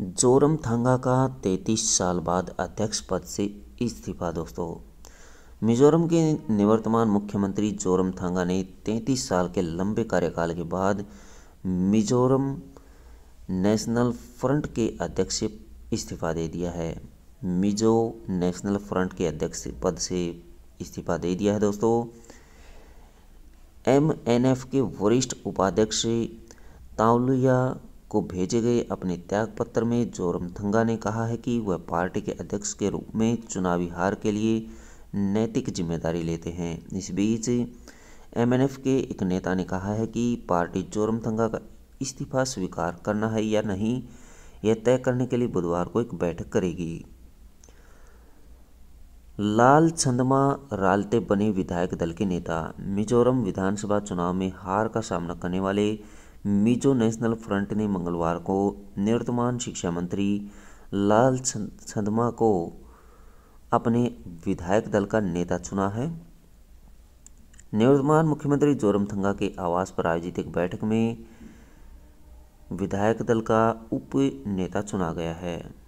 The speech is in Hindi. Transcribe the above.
जोरम थांगा का 33 साल बाद अध्यक्ष पद से इस्तीफा दोस्तों मिजोरम के निवर्तमान मुख्यमंत्री जोरम थांगा ने 33 साल के लंबे कार्यकाल के बाद मिजोरम नेशनल फ्रंट के अध्यक्ष से इस्तीफा दे दिया है मिजो नेशनल फ्रंट के अध्यक्ष पद से इस्तीफा दे दिया है दोस्तों एमएनएफ के वरिष्ठ उपाध्यक्ष तावलुया को भेजे गए अपने त्यागपत्र में जोरमथंगा ने कहा है कि वह पार्टी के अध्यक्ष के रूप में चुनावी हार के लिए नैतिक जिम्मेदारी लेते हैं इस बीच एमएनएफ के एक नेता ने कहा है कि पार्टी जोरमथंगा का इस्तीफा स्वीकार करना है या नहीं यह तय करने के लिए बुधवार को एक बैठक करेगी लाल छंदमा रालते बने विधायक दल के नेता मिजोरम विधानसभा चुनाव में हार का सामना करने वाले मिजो नेशनल फ्रंट ने मंगलवार को निवर्तमान शिक्षा मंत्री लाल छंदमा को अपने विधायक दल का नेता चुना है निवर्तमान मुख्यमंत्री जोरमथंगा के आवास पर आयोजित एक बैठक में विधायक दल का उप नेता चुना गया है